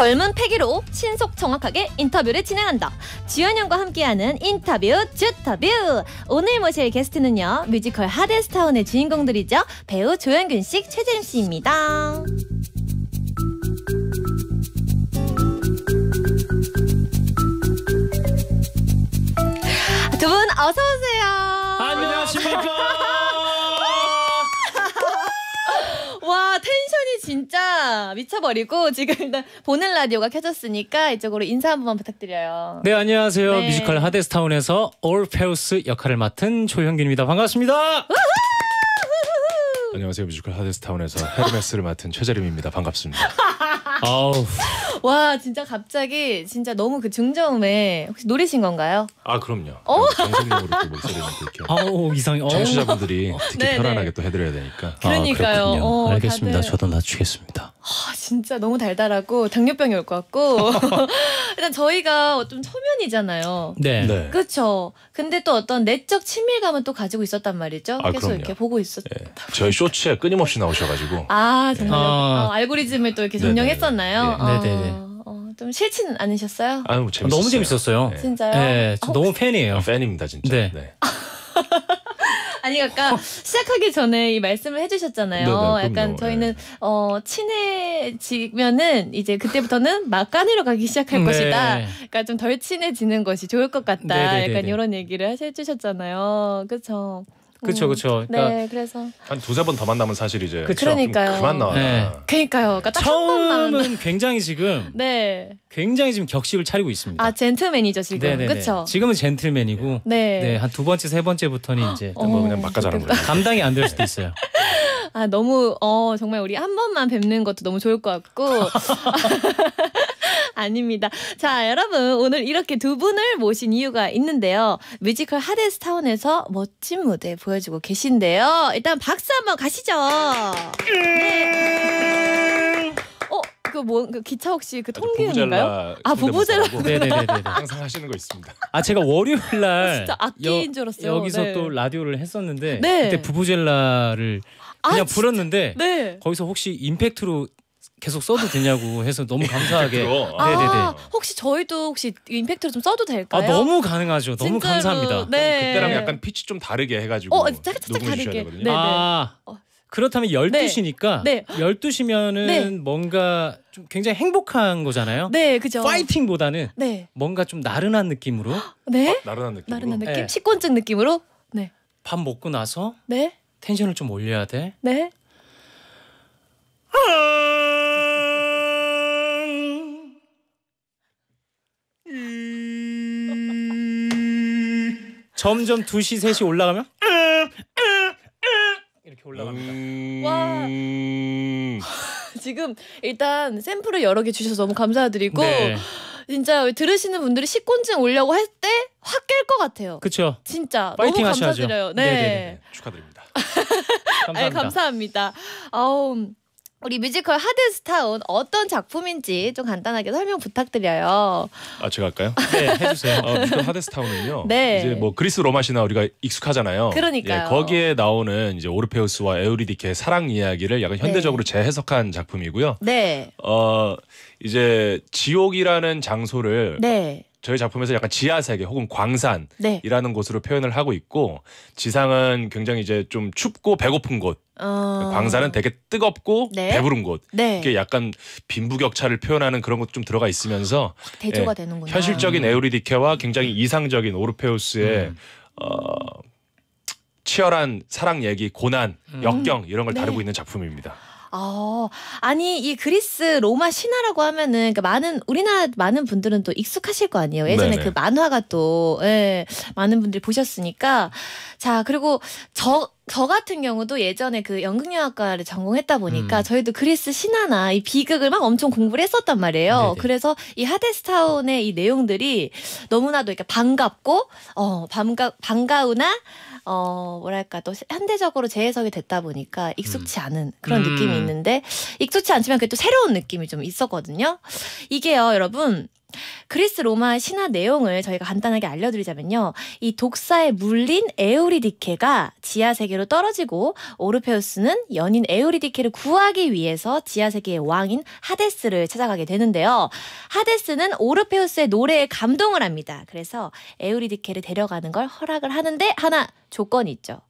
젊은 패기로 신속 정확하게 인터뷰를 진행한다. 주연영과 함께하는 인터뷰 주터뷰. 오늘 모실 게스트는요. 뮤지컬 하데스타운의 주인공들이죠. 배우 조영균 씨, 최재림 씨입니다. 두 분 어서 오세요. 안녕하십니까. 시간이 진짜 미쳐버리고 지금 일단 보는 라디오가 켜졌으니까 이쪽으로 인사 한 번만 부탁드려요. 네 안녕하세요. 네. 뮤지컬 하데스타운에서 올페우스 역할을 맡은 조현균입니다. 반갑습니다. 안녕하세요 뮤지컬 하데스타운에서 헤르메스를 맡은 최재림입니다 반갑습니다 와 진짜 갑자기 진짜 너무 그 중저음에 혹시 노리신 건가요? 아 그럼요. 어? 어 정성으로 또 목소리를 이렇게. 아우 이상해. 어. 청취자분들이 어. 특히 네 편안하게 또 해드려야 되니까. 아, 그러니까요. 아, 어, 알겠습니다. 다들... 저도 낮추겠습니다. 아 진짜 너무 달달하고 당뇨병이 올 것 같고 일단 저희가 좀 초면이잖아요. 네. 네. 그렇죠. 근데 또 어떤 내적 친밀감은 또 가지고 있었단 말이죠. 아, 계속 그럼요. 이렇게 보고 있었다. 네. 예. 저희 쇼츠에 끊임없이 나오셔가지고 아 정말 아. 어, 알고리즘을 또 이렇게 네네. 점령했었나요? 네. 아, 네네네. 어, 좀 싫지는 않으셨어요? 아유 재밌었어요. 아, 너무 재밌었어요. 네. 진짜요? 네, 저 아, 너무 팬이에요. 아, 팬입니다 진짜. 네. 네. 아니 아까 시작하기 전에 이 말씀을 해주셨잖아요. 네네, 네, 약간 저희는 네. 어, 친해지면은 이제 그때부터는 막간으로 가기 시작할 네. 것이다. 그러니까 좀 덜 친해지는 것이 좋을 것 같다. 네네네네. 네, 네, 약간 이런 얘기를 해주셨잖아요. 그쵸 그렇죠, 그렇죠. 그러니까 네, 그래서 한 두세 번 더 만나면 사실 이제 그쵸. 그러니까요. 그만 나와. 네. 그러니까요. 그러니까 처음은 굉장히 지금 네. 굉장히 지금 격식을 차리고 있습니다. 아 젠틀맨이죠 지금. 그렇죠. 지금은 젠틀맨이고 네. 네. 한 두 번째 세 번째부터는 이제 뭐 그냥 막가자는 거예요. 감당이 안 될 수도 있어요. 아 너무 어 정말 우리 한 번만 뵙는 것도 너무 좋을 것 같고 아닙니다. 자, 여러분 오늘 이렇게 두 분을 모신 이유가 있는데요. 뮤지컬 하데스타운에서 멋진 무대 보여주고 계신데요. 일단 박수 한번 가시죠. 네. 어, 그 뭐, 그 기차 혹시 그 통기음인가요? 아, 부부젤라. 네네네. 항상 하시는 거 있습니다. 아, 제가 월요일 날 진짜 악기인 줄 알았어요. 여기서 네. 또 라디오를 했었는데 네. 그때 부부젤라를 아, 그냥 아, 불었는데 네. 거기서 혹시 임팩트로 계속 써도 되냐고 해서 너무 예, 감사하게. 네, 네, 네. 아, 혹시 저희도 혹시 임팩트로 좀 써도 될까요? 아, 너무 가능하죠. 너무 진짜로, 감사합니다. 네. 어, 그때랑 약간 피치 좀 다르게 해가지고 어, 녹음해 주셔 되거든요. 네네. 아 그렇다면 12시니까 네. 네. 12시면은 아, 어. 네. 뭔가 좀 굉장히 행복한 거잖아요. 네, 그죠. 파이팅보다는 네. 뭔가 좀 나른한 느낌으로. 네? 아, 나른한 느낌. 나른한 네. 느낌? 식곤증 느낌으로? 네. 밥 먹고 나서 네? 텐션을 좀 올려야 돼. 네. 점점 2시, 3시 올라가면 이렇게 올라갑니다. 음. 와. 지금 일단 샘플을 여러 개 주셔서 너무 감사드리고 네. 진짜 들으시는 분들이 식곤증 오려고 할 때 확 깰 것 같아요. 그렇죠. 진짜 너무 하셔야 감사드려요. 네. 네네네. 축하드립니다. 감사합니다. 아 감사합니다. 아우 우리 뮤지컬 하드스타운 어떤 작품인지 좀 간단하게 설명 부탁드려요. 아 제가 할까요? 네 해주세요. 어, 뮤지컬 하드스타운은요. 네. 이제 뭐 그리스 로마 신화 우리가 익숙하잖아요. 그러니까 예, 거기에 나오는 이제 오르페우스와 에우리디케의 사랑 이야기를 약간 네. 현대적으로 네. 재해석한 작품이고요. 네. 어 이제 지옥이라는 장소를 네. 저희 작품에서 약간 지하 세계 혹은 광산이라는 네. 곳으로 표현을 하고 있고 지상은 굉장히 이제 좀 춥고 배고픈 곳, 어... 광산은 되게 뜨겁고 네. 배부른 곳. 네. 이게 약간 빈부격차를 표현하는 그런 것도 좀 들어가 있으면서 아, 대조가 예, 되는군요. 현실적인 음. 에우리디케와 굉장히 이상적인 오르페우스의 음. 어, 치열한 사랑 얘기, 고난, 음. 역경 이런 걸 네. 다루고 있는 작품입니다. 어, 아니 이 그리스 로마 신화라고 하면은 그러니까 많은 우리나라 많은 분들은 또 익숙하실 거 아니에요. 예전에 네네. 그 만화가 또 예, 많은 분들이 보셨으니까 자 그리고 저저 같은 경우도 예전에 그 연극영화과를 전공했다 보니까 음. 저희도 그리스 신화나 이 비극을 막 엄청 공부를 했었단 말이에요. 네네. 그래서 이 하데스타운의 이 내용들이 너무나도 이렇게 반갑고 어 반가 반가우나 어 뭐랄까 또 현대적으로 재해석이 됐다 보니까 익숙치 음. 않은 그런 느낌이 음. 있는데 익숙치 않지만 그게 또 새로운 느낌이 좀 있었거든요. 이게요, 여러분. 그리스 로마 신화 내용을 저희가 간단하게 알려드리자면요. 이 독사에 물린 에우리디케가 지하 세계로 떨어지고 오르페우스는 연인 에우리디케를 구하기 위해서 지하 세계의 왕인 하데스를 찾아가게 되는데요. 하데스는 오르페우스의 노래에 감동을 합니다. 그래서 에우리디케를 데려가는 걸 허락을 하는데 하나 조건이 있죠.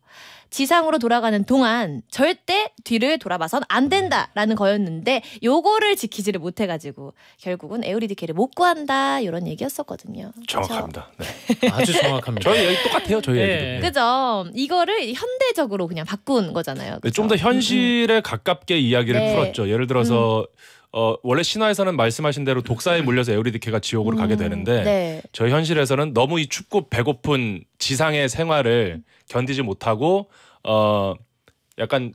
지상으로 돌아가는 동안 절대 뒤를 돌아봐선 안 된다라는 거였는데 요거를 지키지를 못해가지고 결국은 에우리디케를 못 구한다 이런 얘기였었거든요. 정확합니다. 네. 아주 정확합니다. 저희 여기 똑같아요. 저희 네. 얘기도. 네. 그죠. 이거를 현대적으로 그냥 바꾼 거잖아요. 네, 좀더 현실에 음. 가깝게 이야기를 음, 음. 풀었죠. 예를 들어서 음. 어, 원래 신화에서는 말씀하신 대로 독사에 물려서 에우리디케가 지옥으로 음, 가게 되는데 네. 저희 현실에서는 너무 이 춥고 배고픈 지상의 생활을 견디지 못하고 어 약간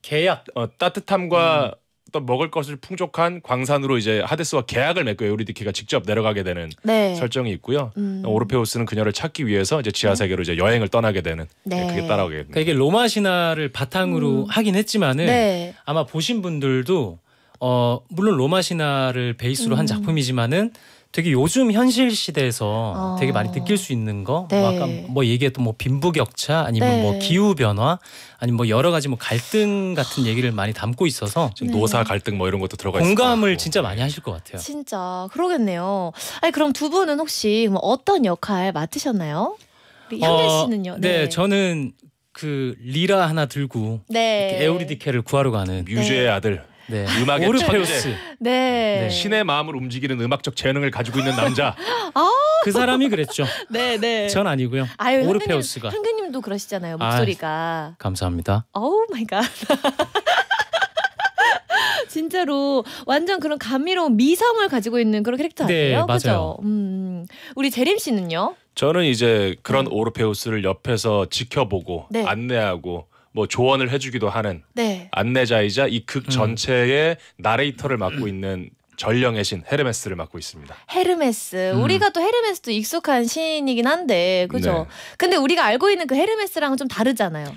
계약 어, 따뜻함과 음. 또 먹을 것을 풍족한 광산으로 이제 하데스와 계약을 맺고 에우리디케가 직접 내려가게 되는 네. 설정이 있고요. 음. 오르페우스는 그녀를 찾기 위해서 이제 지하 세계로 이제 여행을 떠나게 되는 네. 그게 따라오게 됩니다. 그러니까 이게 로마 신화를 바탕으로 음. 하긴 했지만은 네. 아마 보신 분들도 어 물론 로마 신화를 베이스로 음. 한 작품이지만은 되게 요즘 현실 시대에서 어. 되게 많이 느낄 수 있는 거, 뭐 네. 뭐 아까 뭐 얘기했던 뭐 빈부격차 아니면 뭐 네. 뭐 기후 변화 아니면 뭐 여러 가지 뭐 갈등 같은 얘기를 많이 담고 있어서 지금 네. 노사 갈등 뭐 이런 것도 들어가 있어요. 공감을 진짜 많이 하실 것 같아요. 진짜 그러겠네요. 아니 그럼 두 분은 혹시 뭐 어떤 역할 맡으셨나요? 현대 어, 씨는요? 네, 네, 저는 그 리라 하나 들고 네. 에우리디케를 구하러 가는 뮤즈의 네. 아들 네. 음악의 오르페우스. 네. 네. 신의 마음을 움직이는 음악적 재능을 가지고 있는 남자. 아, 그 사람이 그랬죠. 네, 네. 전 아니고요. 아유, 오르페우스가. 한근님, 도 그러시잖아요. 아, 목소리가. 아유, 감사합니다. 오 마이 갓. 진짜로 완전 그런 감미로운 미성을 가지고 있는 그런 캐릭터 네, 아니에요? 네, 맞아요. 그죠? 음, 음. 우리 재림 씨는요? 저는 이제 그런 음. 오르페우스를 옆에서 지켜보고 네. 안내하고 뭐 조언을 해주기도 하는 네. 안내자이자 이극 음. 전체의 음. 나레이터를 맡고 있는 전령의 신 헤르메스를 맡고 있습니다. 헤르메스. 음. 우리가 또 헤르메스도 익숙한 신이긴 한데 그죠? 네. 근데 우리가 알고 있는 그 헤르메스랑은 좀 다르잖아요.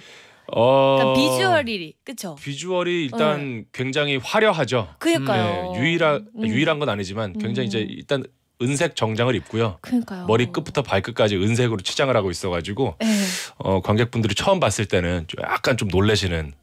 어... 그러니까 비주얼이 그쵸? 비주얼이 일단 네. 굉장히 화려하죠. 그니까요. 네, 유일한 음. 유일한 건 아니지만 굉장히 음. 이제 일단 은색 정장을 입고요. 그러니까요. 머리 끝부터 발끝까지 은색으로 치장을 하고 있어가지고 네. 어, 관객분들이 처음 봤을 때는 약간 좀 놀래시는.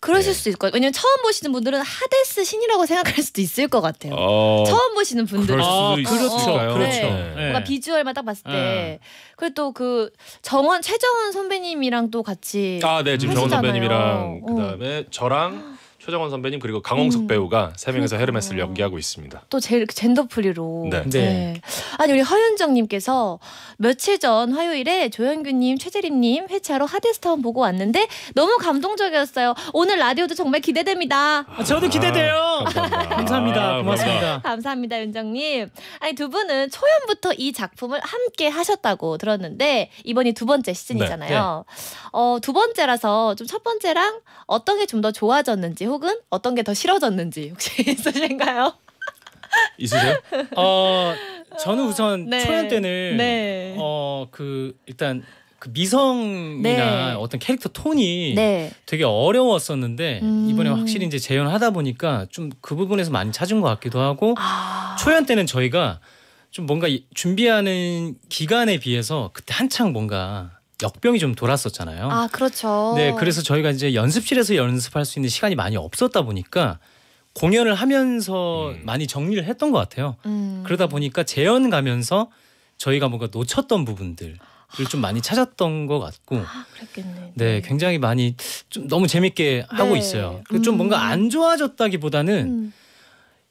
그러실 네. 예. 수도 있을 거예요. 왜냐면 처음 보시는 분들은 하데스 신이라고 생각할 수도 있을 것 같아요. 어... 처음 보시는 분들은 아, 그렇죠, 어, 그렇죠. 네. 네. 뭔가 비주얼만 딱 봤을 때. 네. 그리고 또그 정원 최정원 선배님이랑 또 같이. 아, 네, 지금 하시잖아요. 정원 선배님이랑 어. 그다음에 저랑. 최정원 선배님 그리고 강홍석 음. 배우가 세 명에서 헤르메스를 음. 연기하고 있습니다. 또 제, 젠더 풀리로 네. 네. 네. 아니 우리 허윤정님께서 며칠 전 화요일에 조현규님, 최재림님 회차로 하데스타운 보고 왔는데 너무 감동적이었어요. 오늘 라디오도 정말 기대됩니다. 아, 저도 기대돼요. 아, 감사합니다. 감사합니다. 아, 고맙습니다. 감사합니다, 윤정님. 아니 두 분은 초연부터 이 작품을 함께 하셨다고 들었는데 이번이 두 번째 시즌이잖아요. 네. 네. 어, 두 번째라서 좀 첫 번째랑 어떤 게 좀 더 좋아졌는지. 혹은 어떤 게 더 싫어졌는지 혹시 있으신가요? 있으세요? 어 저는 아, 우선 네. 초연 때는 네. 어그 일단 그 미성이나 네. 어떤 캐릭터 톤이 네. 되게 어려웠었는데 음. 이번에 확실히 이제 재현하다 보니까 좀 그 부분에서 많이 찾은 것 같기도 하고 아. 초연 때는 저희가 좀 뭔가 준비하는 기간에 비해서 그때 한창 뭔가 역병이 좀 돌았었잖아요. 아 그렇죠. 네, 그래서 저희가 이제 연습실에서 연습할 수 있는 시간이 많이 없었다 보니까 공연을 하면서 음. 많이 정리를 했던 것 같아요. 음. 그러다 보니까 재연 가면서 저희가 뭔가 놓쳤던 부분들을 좀 많이 찾았던 것 같고, 아, 그랬겠네. 네, 네. 굉장히 많이 좀 너무 재밌게 네. 하고 있어요. 음. 좀 뭔가 안 음. 좋아졌다기보다는. 음.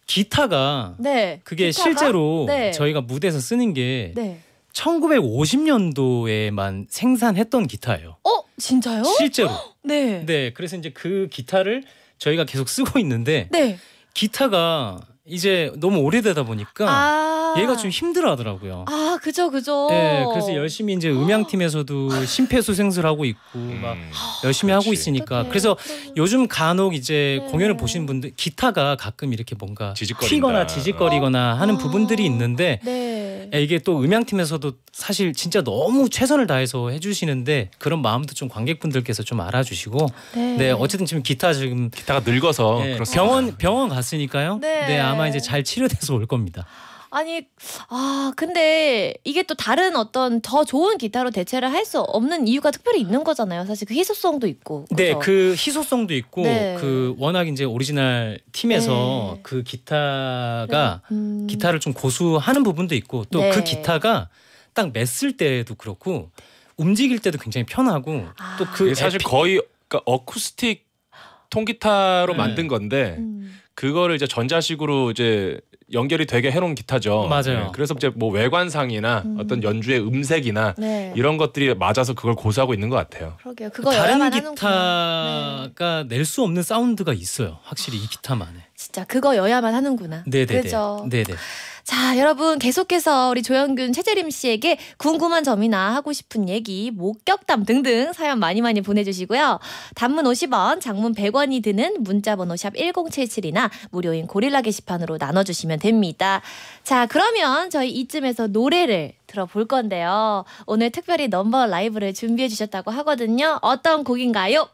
기타가 네, 그게 기타가? 실제로 네. 저희가 무대에서 쓰는 게 네. 1950년도에만 생산했던 기타예요. 어, 진짜요? 실제로. 네. 네, 그래서 이제 그 기타를 저희가 계속 쓰고 있는데 네. 기타가 이제 너무 오래되다 보니까 아~ 얘가 좀 힘들어하더라고요. 아 그죠 그죠. 네, 그래서 열심히 이제 음향팀에서도 심폐소생술 하고 있고 음, 막 열심히 그렇지. 하고 있으니까 그래서 요즘 간혹 이제 네. 공연을 보시는 분들 기타가 가끔 이렇게 뭔가 튀거나 지직거리거나 어? 하는 부분들이 아, 있는데 네. 예, 이게 또 음향팀에서도 사실 진짜 너무 최선을 다해서 해주시는데 그런 마음도 좀 관객분들께서 좀 알아주시고 네, 네 어쨌든 지금 기타 지금 기타가 늙어서 예, 병원 병원 갔으니까요. 네, 네 아마 이제 네. 잘 치료돼서 올 겁니다. 아니 아 근데 이게 또 다른 어떤 더 좋은 기타로 대체를 할 수 없는 이유가 특별히 있는 거잖아요. 사실 그 희소성도 있고. 네, 그죠? 네, 그 희소성도 있고 네. 그 워낙 이제 오리지널 팀에서 네. 그 기타가 음. 음. 기타를 좀 고수하는 부분도 있고 또그 네. 기타가 딱 맸을 때도 그렇고 움직일 때도 굉장히 편하고 아. 또그 사실 에피... 거의 그러니까 어쿠스틱 통기타로 네. 만든 건데. 음. 그거를 이제 전자식으로 이제 연결이 되게 해놓은 기타죠. 맞아요. 네, 그래서 이제 뭐 외관상이나 음. 어떤 연주의 음색이나 네. 이런 것들이 맞아서 그걸 고수하고 있는 것 같아요. 그러게요. 그거 다른 기타가 네. 낼수 없는 사운드가 있어요. 확실히 이 아, 기타만에. 진짜 그거여야만 하는구나. 네네네. 그죠. 네네. 자, 여러분 계속해서 우리 조영균, 최재림 씨에게 궁금한 점이나 하고 싶은 얘기, 목격담 등등 사연 많이 많이 보내주시고요. 단문 50원, 장문 100원이 드는 문자번호 샵 1077이나 무료인 고릴라 게시판으로 나눠주시면 됩니다. 자, 그러면 저희 이쯤에서 노래를 들어볼 건데요. 오늘 특별히 넘버 라이브를 준비해 주셨다고 하거든요. 어떤 곡인가요?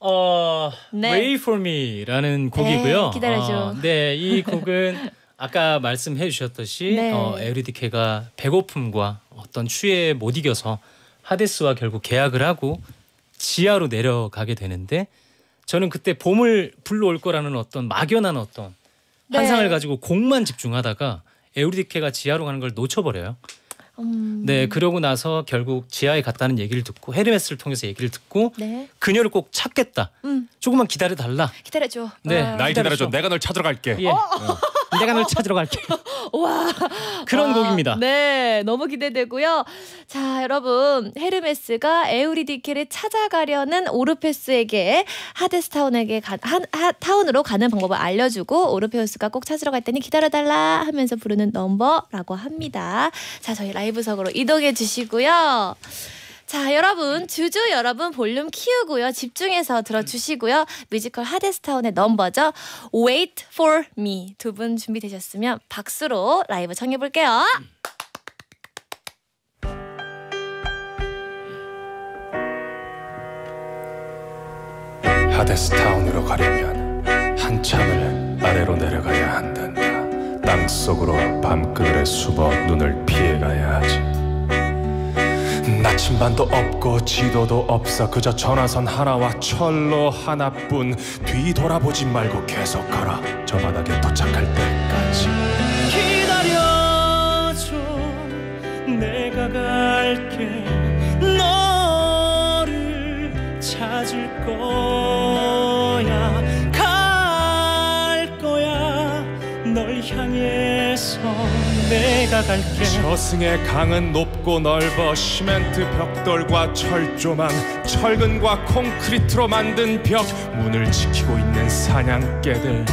어, 네. Wait for me라는 곡이고요. 네, 기다려줘. 어, 네, 이 곡은 아까 말씀해 주셨듯이 네. 어, 에우리디케가 배고픔과 어떤 추위에 못 이겨서 하데스와 결국 계약을 하고 지하로 내려가게 되는데 저는 그때 봄을 불러올 거라는 어떤 막연한 어떤 네. 환상을 가지고 공만 집중하다가 에우리디케가 지하로 가는 걸 놓쳐버려요. 음. 네, 그러고 나서 결국 지하에 갔다는 얘기를 듣고 헤르메스를 통해서 얘기를 듣고 네. 그녀를 꼭 찾겠다. 음. 조금만 기다려 달라. 기다려줘. 네, 와. 아. 날 기다려줘. 내가 널 찾으러 갈게. 예. 어? 네. 내가 널 찾으러 갈게. 와, 그런 와. 아, 곡입니다. 네, 너무 기대되고요. 자, 여러분, 헤르메스가 에우리디케를 찾아가려는 오르페스에게 하데스타운에게 가, 하, 하, 타운으로 가는 방법을 알려주고 오르페우스가 꼭 찾으러 갈 테니 기다려 달라 하면서 부르는 넘버라고 합니다. 자, 저희 라 라이브석으로 이동해 주시고요. 자, 여러분, 주주 여러분 볼륨 키우고요. 집중해서 들어주시고요. 뮤지컬 하데스타운의 넘버죠. Wait for me. 두 분 준비되셨으면 박수로 라이브 청해볼게요. 하데스타운으로 가려면 한참을 아래로 내려가야 한다 땅 속으로 밤그늘에 숨어 눈을 피해가야 하지 나침반도 없고 지도도 없어 그저 전화선 하나와 철로 하나뿐 뒤돌아보지 말고 계속가라저 바닥에 올라갈게 저승의 강은 높고 넓어 시멘트 벽돌과 철조망 철근과 콘크리트로 만든 벽 문을 지키고 있는 사냥개들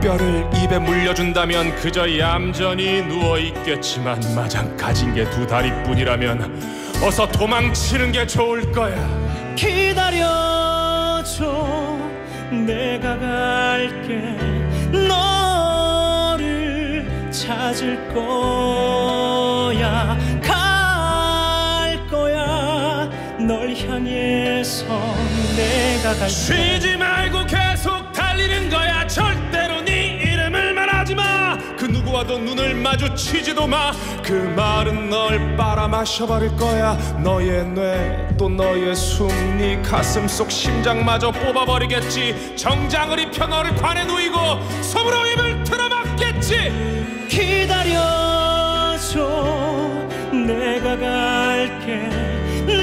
뼈를 입에 물려준다면 그저 얌전히 누워있겠지만 마장 가진 게 두 다리뿐이라면 어서 도망치는 게 좋을 거야 기다려줘 내가 갈게 너 찾을 거야 갈 거야 널 향해서 내가 갈 거야 쉬지 말고 계속 달리는 거야 절대로 네 이름을 말하지 마 그 누구와도 눈을 마주치지도 마 그 말은 널 빨아마셔버릴 거야 너의 뇌 또 너의 숨네 가슴 속 심장마저 뽑아버리겠지 정장을 입혀 너를 관에 누이고 솜으로 입을 없이 기다려줘 내가 갈게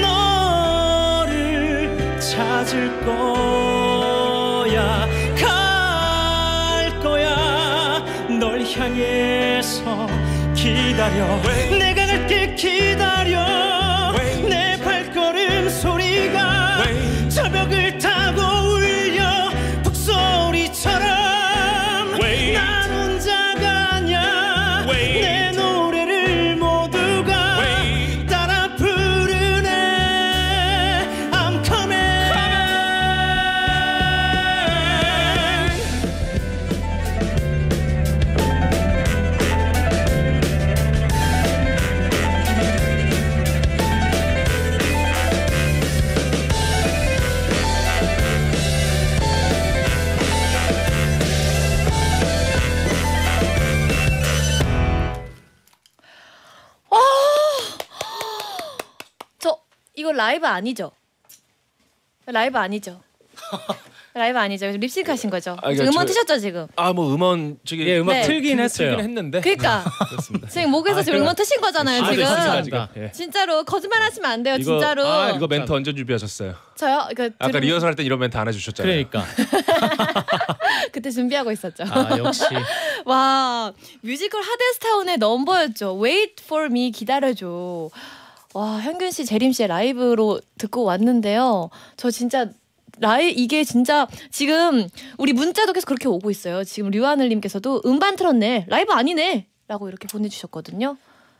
너를 찾을 거야 갈 거야 널 향해서 기다려 왜? 내가 갈게 기다려 라이브 아니죠? 라이브 아니죠? 라이브 아니죠? 립싱크 하신 거죠? 아, 그러니까 음원 저, 트셨죠 지금? 아 뭐 음원 저기 예, 음악 네. 틀긴 했어요. 틀긴 했는데. 그니까 지금 목에서 아, 지금 음원 트신 거잖아요 아, 네, 지금. 아, 진 예. 진짜로 거짓말 하시면 안 돼요 이거, 진짜로. 아 이거 멘트 언제 준비하셨어요? 저요? 그러니까 아까 리허설 할때 이런 멘트 안 해주셨잖아요. 그러니까. 그때 준비하고 있었죠. 아 역시. 와 뮤지컬 하데스타운의 넘버였죠. Wait for me 기다려줘. 와 현균 씨, 재림 씨의 라이브로 듣고 왔는데요. 저 진짜 라이 이게 진짜 지금 우리 문자도 계속 그렇게 오고 있어요. 지금 류하늘님께서도 음반 틀었네, 라이브 아니네라고 이렇게 보내주셨거든요.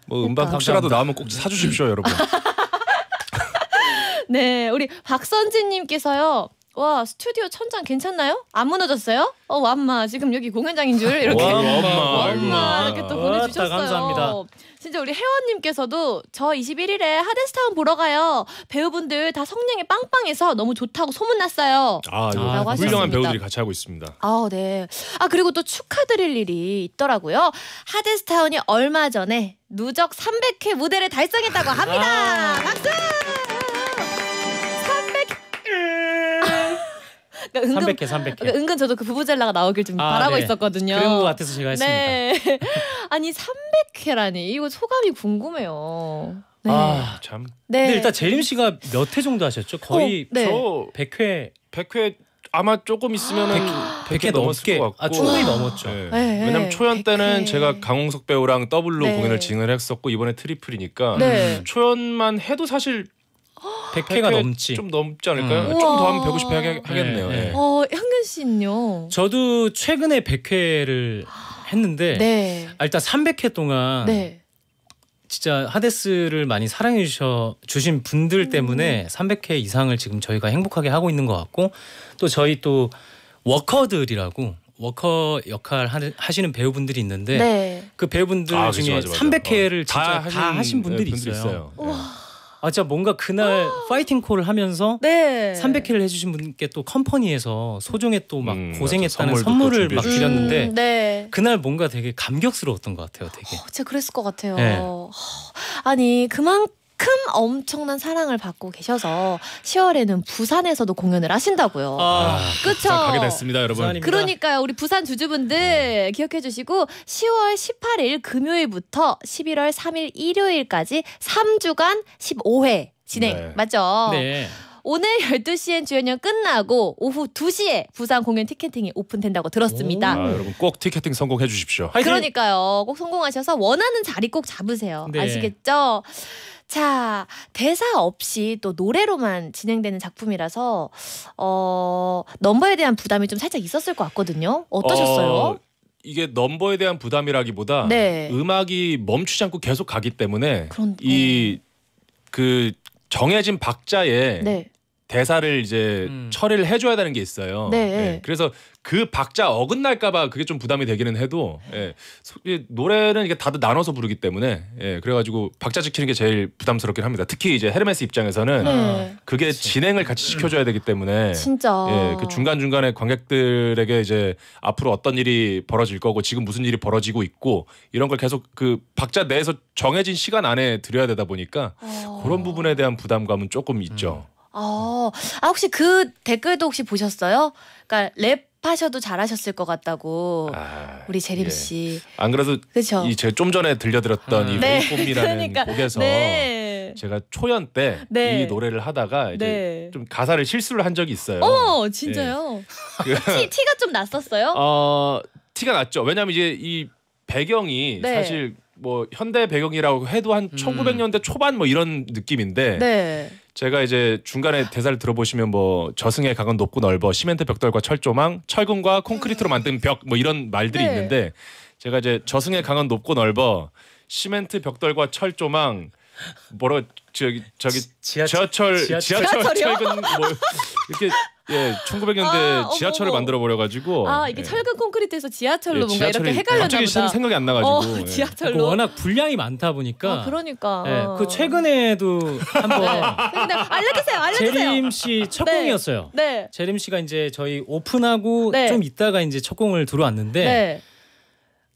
뭐 그러니까 음반 그러 혹시라도 나오면 꼭 사주십시오, 여러분. 네, 우리 박선진님께서요. 와 스튜디오 천장 괜찮나요? 안 무너졌어요? 어 완마 지금 여기 공연장인 줄 이렇게 완마, 완마 이렇게 또 아, 보내주셨어요. 왔다, 감사합니다. 진짜 우리 회원님께서도 저 21일에 하데스타운 보러 가요. 배우분들 다 성량이 빵빵해서 너무 좋다고 소문났어요. 아, 아 훌륭한 배우들이 같이 하고 있습니다. 아, 네. 아, 그리고 또 축하드릴 일이 있더라고요. 하데스타운이 얼마 전에 누적 300회 무대를 달성했다고 합니다. 아 박수! 그러니까 은근, 300회 300회. 그러니까 은근 저도 그 부부젤라가 나오길 좀 아, 네. 바라고 네. 있었거든요. 그런 것 같아서 제가 했습니다. 아니 300회라니 이거 소감이 궁금해요. 네. 아 참. 네. 근데 일단 재림 씨가 몇 회 정도 하셨죠? 거의 어, 네. 저 100회 100회 아마 조금 있으면은 100, 100회, 100회 넘었을 것 같고 아, 충분히 넘었죠. 네. 네. 왜냐면 초연 때는 100회. 제가 강홍석 배우랑 더블로 네. 공연을 진행을 했었고 이번에 트리플이니까 네. 초연만 해도 사실 100회가 넘지 좀 넘지 않을까요? 음. 좀더 하면 150회 하겠, 하겠네요. 네. 네. 어, 현근 씨는요? 저도 최근에 100회를 했는데 네. 아, 일단 300회 동안 네. 진짜 하데스를 많이 사랑해 주셔 주신 분들 음. 때문에 300회 이상을 지금 저희가 행복하게 하고 있는 것 같고 또 저희 또 워커들이라고 워커 역할 하시는 배우분들이 있는데 네. 그 배우분들 아, 중에 맞아, 맞아. 300회를 어. 진짜 다, 다 하신 네, 분들이 있어요. 있어요. 아 진짜 뭔가 그날 파이팅 콜을 하면서 네. 300회를 해주신 분께 또 컴퍼니에서 소정에 또막 음, 고생했다는 맞아. 선물을 막 드렸는데 음, 네. 그날 뭔가 되게 감격스러웠던 것 같아요. 되게. 어, 진짜 그랬을 것 같아요. 네. 어, 아니 그만큼 큰 엄청난 사랑을 받고 계셔서 10월에는 부산에서도 공연을 하신다고요. 아, 아 그쵸? 가게 됐습니다, 여러분. 부산입니다. 그러니까요, 우리 부산 주주분들 네. 기억해 주시고 10월 18일 금요일부터 11월 3일 일요일까지 3주간 15회 진행 네. 맞죠? 네. 오늘 12시엔 주연영 끝나고 오후 2시에 부산 공연 티켓팅이 오픈된다고 들었습니다. 아, 여러분 꼭 티켓팅 성공해 주십시오. 그러니까요. 꼭 성공하셔서 원하는 자리 꼭 잡으세요. 네. 아시겠죠? 자, 대사 없이 또 노래로만 진행되는 작품이라서 어, 넘버에 대한 부담이 좀 살짝 있었을 것 같거든요. 어떠셨어요? 어, 이게 넘버에 대한 부담이라기보다 네. 음악이 멈추지 않고 계속 가기 때문에 이그 어. 정해진 박자에 네. 대사를 이제 음. 처리를 해줘야 되는 게 있어요. 네. 예. 그래서 그 박자 어긋날까봐 그게 좀 부담이 되기는 해도 예. 노래는 이게 다들 나눠서 부르기 때문에 예. 그래가지고 박자 지키는 게 제일 부담스럽긴 합니다. 특히 이제 헤르메스 입장에서는 네. 그게 진행을 같이 시켜줘야 되기 때문에 진짜. 예, 그 중간 중간에 관객들에게 이제 앞으로 어떤 일이 벌어질 거고 지금 무슨 일이 벌어지고 있고 이런 걸 계속 그 박자 내에서 정해진 시간 안에 드려야 되다 보니까 어. 그런 부분에 대한 부담감은 조금 있죠. 음. 어, 아 혹시 그 댓글도 혹시 보셨어요? 그러니까 랩 하셔도 잘하셨을 것 같다고 아, 우리 재림 예. 씨. 안 그래도 이제 좀 전에 들려드렸던 아, 이 네. 웨이폼이라는 그러니까, 곡에서 네. 제가 초연 때이 네. 노래를 하다가 이제 네. 좀 가사를 실수를 한 적이 있어요. 어 예. 진짜요? 예. 티, 그 티가 좀 났었어요? 어 티가 났죠. 왜냐하면 이제 이 배경이 네. 사실 뭐 현대 배경이라고 해도 한 음. 1900년대 초반 뭐 이런 느낌인데. 네. 제가 이제 중간에 대사를 들어보시면 뭐 저승의 강은 높고 넓어 시멘트 벽돌과 철조망 철근과 콘크리트로 만든 벽 뭐 이런 말들이 네. 있는데 제가 이제 저승의 강은 높고 넓어 시멘트 벽돌과 철조망 뭐라 저기 저기 지, 하철 지하철 철근 뭐 이렇게 예, 1900년대 아, 지하철을 만들어 버려 가지고 아 이게 예. 철근 콘크리트에서 지하철로 예, 뭔가 이렇게 헷갈렸나 갑자기 보다. 생각이 안 나가지고 어, 예. 지하철로 그 워낙 분량이 많다 보니까 아, 그러니까 어. 그 최근에도 한번 네. 알려주세요 알려주세요 재림 씨첫 공이었어요 네. 네. 재림 씨가 이제 저희 오픈하고 네. 좀 있다가 이제 첫 공을 들어왔는데 네.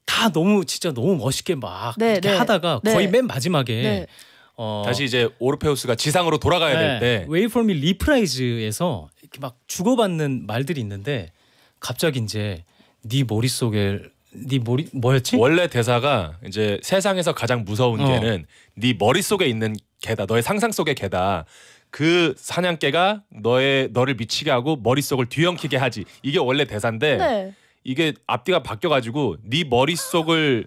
다 너무 진짜 너무 멋있게 막 네, 이렇게 네. 하다가 거의 맨 마지막에 어... 다시 이제 오르페우스가 지상으로 돌아가야 될때 웨이폼이 리프라이즈에서 이렇게 막 주고받는 말들이 있는데 갑자기 이제 네 머릿속에 네 머리 뭐였지? 원래 대사가 이제 세상에서 가장 무서운 어. 개는 네 머릿속에 있는 개다. 너의 상상 속의 개다. 그 사냥개가 너의 너를 미치게 하고 머릿속을 뒤엉키게 하지. 이게 원래 대사인데 네. 이게 앞뒤가 바뀌어 가지고 네 머릿속을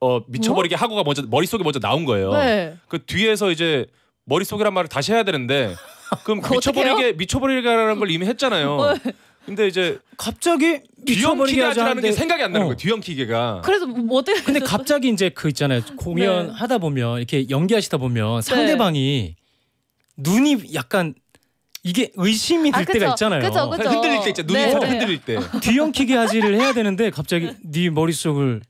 어 미쳐버리게 뭐? 하고가 먼저 머릿속에 먼저 나온 거예요. 네. 그 뒤에서 이제 머릿속이란 말을 다시 해야 되는데 그럼 미쳐버리게 미쳐버리게 라는걸 이미 했잖아요. 근데 이제 갑자기 뒤엉키게 하자는 게 생각이 안 나는 어. 거예요. 뒤엉키게가. 그래서 뭐어 뭐 근데 갑자기 이제 그 있잖아요. 네. 공연 네. 하다 보면 이렇게 연기하시다 보면 네. 상대방이 눈이 약간 이게 의심이 아, 들 아, 때가 있잖아요. 그쵸, 그쵸. 흔들릴 때있잖 눈이 네. 흔들릴 때. 뒤엉키게 하지를 해야 되는데 갑자기 네, 네 머릿속을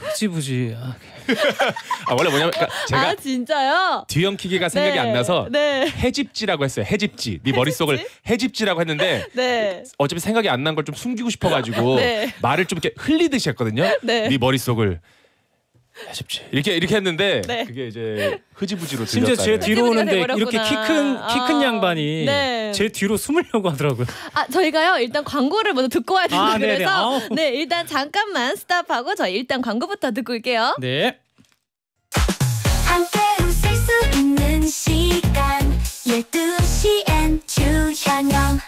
부지부지. 아, 아, 원래 뭐냐면 그러니까 제가 아, 진짜요? 뒤엉키기가 네. 생각이 네. 안 나서 네. 해집지라고 했어요. 해집지. 네 머릿속을 해집지라고 했는데 네. 어차피 생각이 안 난 걸 좀 숨기고 싶어가지고 네. 말을 좀 이렇게 흘리듯이 했거든요. 네, 네 머릿속을. 쉽지 이렇게 이렇게 했는데 네. 그게 이제 흐지부지로 심지어 제다 뒤로 오는데 이렇게 키큰키큰 아. 양반이 네. 제 뒤로 숨으려고 하더라고요. 아 저희가요 일단 광고를 먼저 듣고 와야 된다 아, 그래서 네 일단 잠깐만 스탑하고 저희 일단 광고부터 듣고 올게요. 네. 함께 웃을 수 있는 시간 12시엔 주현영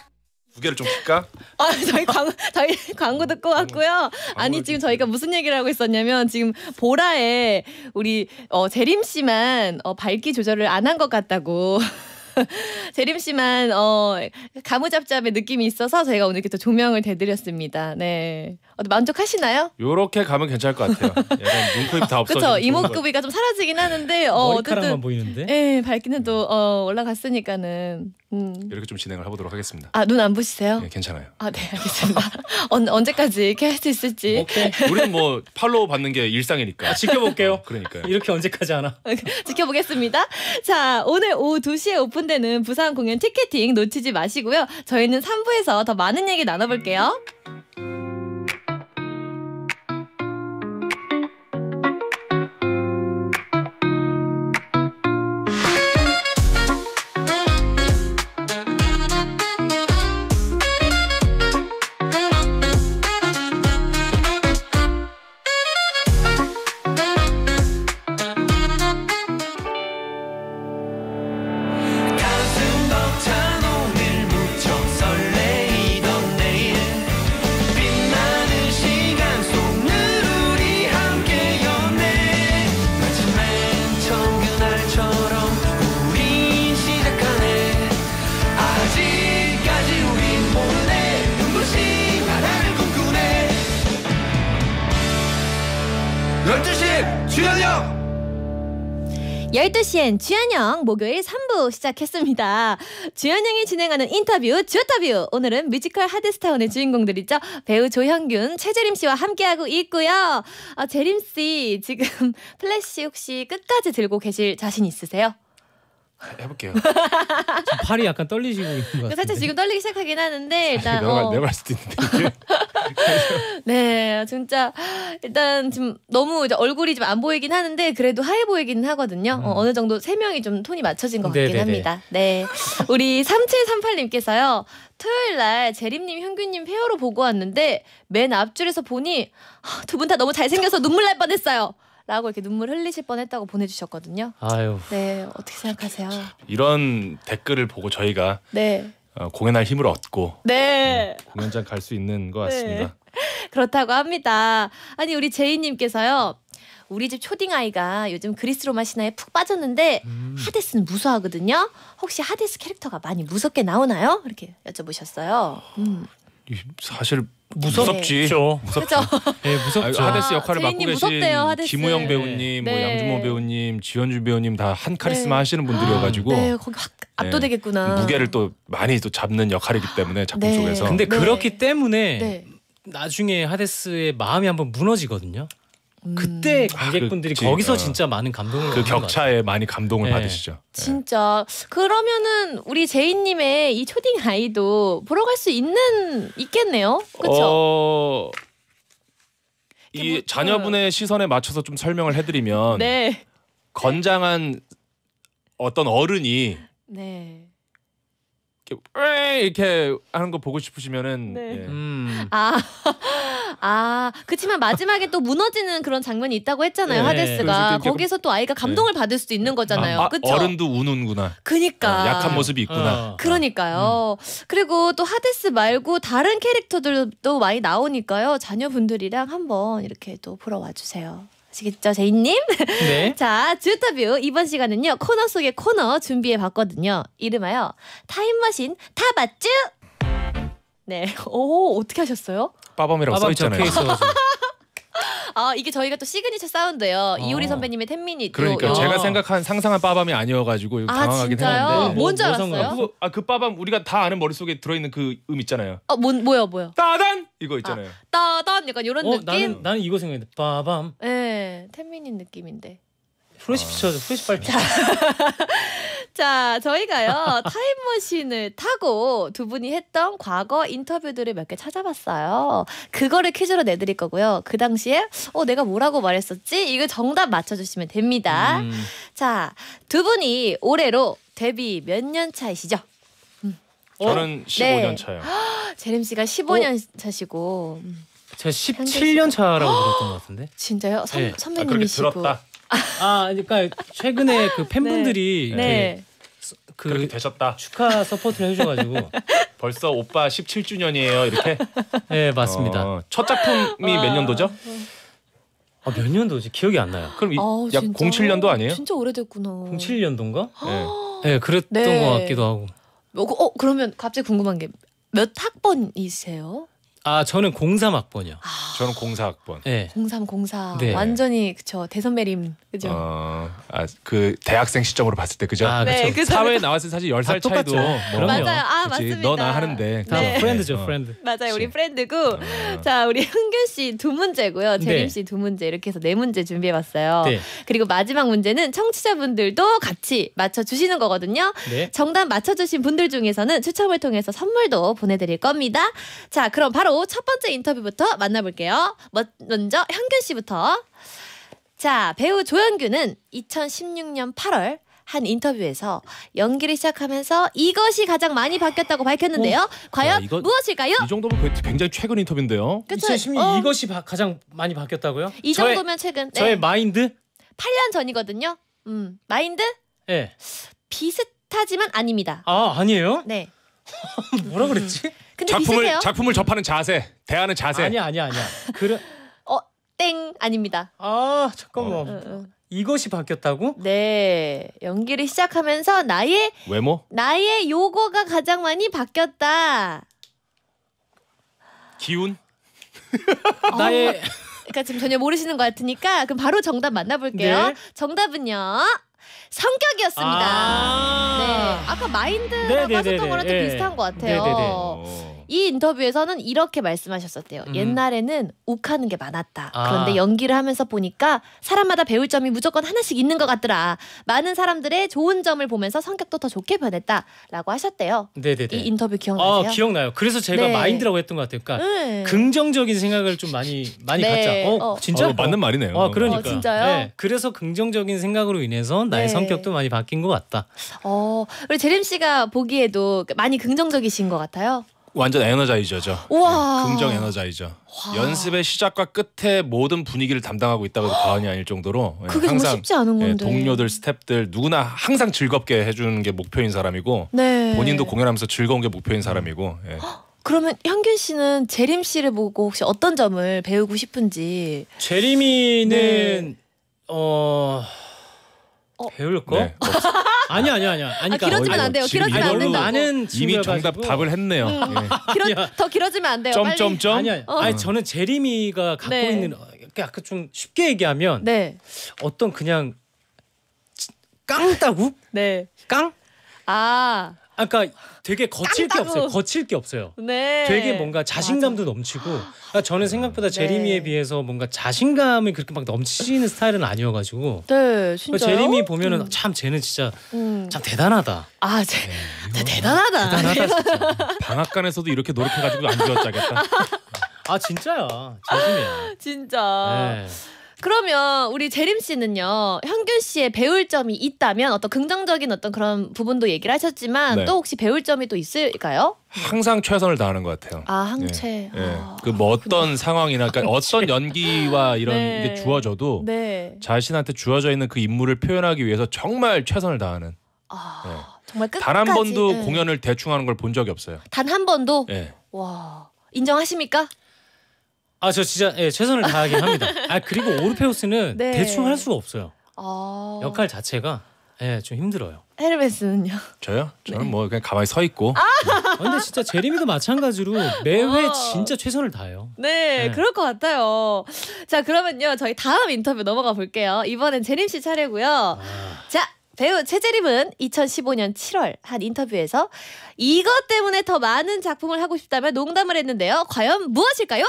개를 좀 킬까? 아 저희 광 저희 광고 듣고 음, 왔고요. 아니 지금 저희가 무슨 얘기를 하고 있었냐면 지금 보라에 우리 어, 재림 씨만 어, 밝기 조절을 안 한 것 같다고. 재림 씨만 어 가무잡잡의 느낌이 있어서 저희가 오늘 이렇게 또 조명을 대드렸습니다. 네. 어, 만족하시나요? 요렇게 가면 괜찮을 것 같아요. 눈코입 다 없어. 그렇죠. 이목구비가 좀 사라지긴 하는데 어, 머리카락만 보이는데. 예, 밝기는 또 어, 올라갔으니까는. 음. 이렇게 좀 진행을 해보도록 하겠습니다. 아눈 안 보시세요? 네, 괜찮아요. 아 네, 알겠습니다. 언, 언제까지 이렇게 할 수 있을지. 오케이. 뭐, 우리는 뭐 팔로우 받는 게 일상이니까. 아, 지켜볼게요. 어, 그러니까 이렇게 언제까지 하나? 지켜보겠습니다. 자, 오늘 오후 2시에 오픈되는 부산 공연 티켓팅 놓치지 마시고요. 저희는 3부에서 더 많은 얘기 나눠볼게요. 시즌 주현영 목요일 3부 시작했습니다. 주현영이 진행하는 인터뷰 주터뷰 오늘은 뮤지컬 하드스타운의 주인공들이죠. 배우 조현균, 최재림 씨와 함께하고 있고요. 아, 재림 씨 지금 플래시 혹시 끝까지 들고 계실 자신 있으세요? 해볼게요. 팔이 약간 떨리시고 있는 것 같아요. 살짝 지금 떨리기 시작하긴 하는데 아, 일단 내가 어. 내말 수도 있데네 진짜 일단 지금 너무 이제 얼굴이 좀 안 보이긴 하는데 그래도 하얘 보이긴 하거든요. 어, 음. 어, 느 정도 세 명이 좀 톤이 맞춰진 것 같긴 네네네. 합니다. 네 우리 3738님께서요 토요일 날 재림님 현규님 페어로 보고 왔는데 맨 앞줄에서 보니 두 분 다 너무 잘생겨서 눈물 날 뻔했어요. 라고 이렇게 눈물 흘리실 뻔했다고 보내주셨거든요. 아유. 네 어떻게 생각하세요? 이런 댓글을 보고 저희가 네. 어, 공연할 힘을 얻고 네. 음, 공연장 갈 수 있는 것 네. 같습니다. 네. 그렇다고 합니다. 아니 우리 제이님께서요. 우리 집 초딩 아이가 요즘 그리스 로마 신화에 푹 빠졌는데 음. 하데스는 무서워하거든요. 혹시 하데스 캐릭터가 많이 무섭게 나오나요? 이렇게 여쭤보셨어요. 음. 사실 무섭지. 네. 무섭죠. 무섭죠. 예, 네, 무섭죠. 아, 하데스 아, 역할을 아, 맡고 계신 무섭대요, 하데스. 김우영 배우님, 뭐 네. 뭐 양준모 배우님, 지현주 배우님 다 한 카리스마 네. 하시는 분들이어가지고. 아, 네, 거기 확 압도되겠구나. 네. 무게를 또 많이 또 잡는 역할이기 때문에 작품 네. 속에서. 근데 그렇기 때문에 나중에 하데스의 마음이 한번 무너지거든요. 음. 그때 아, 관객분들이 아, 거기서 진짜 많은 감동을 그 격차에 많이 감동을 네. 받으시죠. 네. 진짜 그러면은 우리 제이님의 이 초딩 아이도 보러 갈 수 있는 있겠네요. 그렇죠? 어... 이 뭐, 자녀분의 그... 시선에 맞춰서 좀 설명을 해드리면 네. 건장한 어떤 어른이 네. 이렇게 하는 거 보고 싶으시면은 네. 예. 음. 아, 아그치만 마지막에 또 무너지는 그런 장면이 있다고 했잖아요 네. 하데스가 거기서 또 아이가 감동을 네. 받을 수도 있는 거잖아요. 아, 아, 그쵸? 어른도 우는구나. 그니까 어, 약한 모습이 있구나. 어. 어. 그러니까요. 음. 그리고 또 하데스 말고 다른 캐릭터들도 많이 나오니까요 자녀분들이랑 한번 이렇게 또 보러 와주세요. 아시겠죠, 제이님? 네. 자, 듀타뷰 이번 시간은요 코너 속의 코너 준비해 봤거든요. 이름하여 타임머신 타바쭈. 네. 오 어떻게 하셨어요? 빠밤이라고 써 있잖아요. 아 이게 저희가 또 시그니처 사운드예요. 아. 이효리 선배님의 텐미니. 그러니까 요. 제가 생각한 상상한 빠밤이 아니어가지고 아, 당황하긴 진짜요? 했는데. 뭔지 알았어요? 그거 아그 빠밤 우리가 다 아는 머릿속에 들어있는 그 음 있잖아요. 어뭔 뭐야 뭐야? 따단 이거 아, 있잖아요. 따단 약간 이런 어, 느낌. 나는 나는 이거 생각했는데 빠밤. 예, 네, 텐미니 느낌인데. 프레쉬 피쳐 프레쉬 빨리. 자, 자 저희가요 타임머신을 타고 두 분이 했던 과거 인터뷰들을 몇 개 찾아봤어요. 그거를 퀴즈로 내드릴 거고요. 그 당시에 어 내가 뭐라고 말했었지? 이거 정답 맞춰주시면 됩니다. 음. 자두 분이 올해로 데뷔 몇 년 차이시죠? 음. 어? 저는 15년 네. 차요. 재림 씨가 15년 오. 어? 차시고. 음. 제가 17년 차라고 들었던 것 같은데. 진짜요? 선, 네. 선배님이시고. 아, 그렇게 들었다. 아, 그러니까 최근에 그 팬분들이 네. 네. 그 그렇게 되셨다. 축하 서포트를 해주셔가지고 벌써 오빠 17주년이에요 이렇게. 네 맞습니다. 어, 첫 작품이 아. 몇 년도죠? 아, 몇 년도지 기억이 안 나요. 그럼 아약 진짜? 07년도 아니에요? 진짜 오래됐구나. 07년도인가? 아. 네. 네, 그랬던 네. 것 같기도 하고. 어, 어 그러면 갑자기 궁금한 게 몇 학번이세요? 아 저는 공3학번이요 아, 저는 공사 학번 네. 예. 공3 공사 네. 완전히 그쵸 대선배림 그죠. 어, 아, 그 대학생 시점으로 봤을 때 그죠? 아, 네, 그 사회에 나왔을 사실 열살다똑같 차이도 뭐 맞아요. 아 그치, 맞습니다. 너나 하는데. 다 네. 프렌드죠 어. 프렌드. 맞아요. 우리 프렌드고 아. 자 우리 흥균 씨 두 문제고요. 재림 네. 씨두 문제 이렇게 해서 네 문제 준비해봤어요. 네. 그리고 마지막 문제는 청취자분들도 같이 맞춰주시는 거거든요. 네. 정답 맞춰주신 분들 중에서는 추첨을 통해서 선물도 보내드릴 겁니다. 자 그럼 바로 바로 첫 번째 인터뷰부터 만나볼게요. 먼저 현균 씨부터. 자, 배우 조현규는 2016년 8월 한 인터뷰에서 연기를 시작하면서 이것이 가장 많이 바뀌었다고 밝혔는데요. 어? 과연 야, 이거, 무엇일까요? 이 정도면 굉장히 최근 인터뷰인데요. 2016 어. 이것이 바, 가장 많이 바뀌었다고요? 이 정도면 최근. 네. 저의 마인드? 8년 전이거든요. 음, 마인드? 예. 네. 비슷하지만 아닙니다. 아, 아니에요? 네. 뭐라 그랬지? 작품을 미세세요? 작품을 접하는 자세, 대하는 자세. 아니야 아니야 아니야. 그래. 어땡 아닙니다. 아 잠깐만. 어. 어, 이것이 바뀌었다고? 네 연기를 시작하면서 나의 외모, 나의 요거가 가장 많이 바뀌었다. 기운? 어, 나의 뭐, 그러니까 지금 전혀 모르시는 것 같으니까 그럼 바로 정답 만나볼게요. 네. 정답은요. 성격이었습니다. 아~ 네. 아까 마인드라고 네네네네. 하셨던 네, 네, 거랑 좀 네. 비슷한 것 같아요. 네네네. 어. 이 인터뷰에서는 이렇게 말씀하셨었대요. 음. 옛날에는 욱하는 게 많았다. 아. 그런데 연기를 하면서 보니까 사람마다 배울 점이 무조건 하나씩 있는 것 같더라. 많은 사람들의 좋은 점을 보면서 성격도 더 좋게 변했다라고 하셨대요. 네네네. 이 인터뷰 기억나세요? 아, 기억나요. 그래서 제가 네. 마인드라고 했던 것 같아요. 그러니까 네. 긍정적인 생각을 좀 많이 많이 갖자. 네. 어, 어. 진짜 어, 맞는 말이네요. 어, 그러니까. 어, 진짜요? 네. 그래서 긍정적인 생각으로 인해서 나의 네. 성격도 많이 바뀐 것 같다. 어, 우리 재림 씨가 보기에도 많이 긍정적이신 것 같아요. 완전 에너자이저죠. 네, 우와. 긍정 에너자이저. 와. 연습의 시작과 끝에 모든 분위기를 담당하고 있다고 도 과언이 아닐 정도로 네, 그게 항상 쉽지 않은 네, 건데. 동료들, 스탭들 누구나 항상 즐겁게 해주는 게 목표인 사람이고 네. 본인도 공연하면서 즐거운 게 목표인 사람이고 예. 그러면 현균 씨는 재림 씨를 보고 혹시 어떤 점을 배우고 싶은지. 재림이는 네. 어. 어. 배울 거? 네, 어. 아니 아니 아니 아니. 길어지면 안 돼요. 길어지면 안 된다. 나는 이미 정답 답을 했네요. 길어, 음. 예. 더 길어지면 안 돼요. 점 점점. 아니 아니. 어. 아니 저는 제림이가 갖고 네. 있는 아까 그러니까 좀 쉽게 얘기하면 네. 어떤 그냥 깡따구? 네. 깡? 아. 아까 되게 거칠 게 없어요. 거칠 게 없어요. 네. 되게 뭔가 자신감도 맞아. 넘치고 그러니까 저는 생각보다 네. 제리미에 비해서 뭔가 자신감이 그렇게 막 넘치는 스타일은 아니어가지고 네, 진짜 제리미 보면은 음. 참 쟤는 진짜 음. 참 대단하다. 아, 쟤 네, 이거, 대단하다. 대단하다 방앗간에서도 이렇게 노력해가지고 안지어다겠다아 진짜야. 진심해 진짜. 네. 그러면 우리 재림 씨는요 현균 씨의 배울 점이 있다면 어떤 긍정적인 어떤 그런 부분도 얘기를 하셨지만 네. 또 혹시 배울 점이 또 있을까요? 항상 최선을 다하는 것 같아요. 아 항체. 예. 예. 아, 그뭐 어떤 상황이나 그러니까 어떤 연기와 이런 네. 게 주어져도 네. 자신한테 주어져 있는 그 임무를 표현하기 위해서 정말 최선을 다하는. 아 예. 정말 끝까지. 단 한 번도 네. 공연을 대충 하는 걸 본 적이 없어요. 단 한 번도. 예. 와 인정하십니까? 아저 진짜 예, 최선을 다하긴 합니다. 아 그리고 오르페우스는 네. 대충 할 수가 없어요. 아... 역할 자체가 예, 좀 힘들어요. 헤르메스는요? 저요? 저는 네. 뭐 그냥 가만히 서 있고. 아! 어, 근데 진짜 제리미도 마찬가지로 매회 어. 진짜 최선을 다해요. 네, 네, 그럴 것 같아요. 자, 그러면요. 저희 다음 인터뷰 넘어가 볼게요. 이번엔 제림 씨 차례고요. 아. 자, 배우 최재림은 2015년 7월 한 인터뷰에서 이것 때문에 더 많은 작품을 하고 싶다며 농담을 했는데요. 과연 무엇일까요?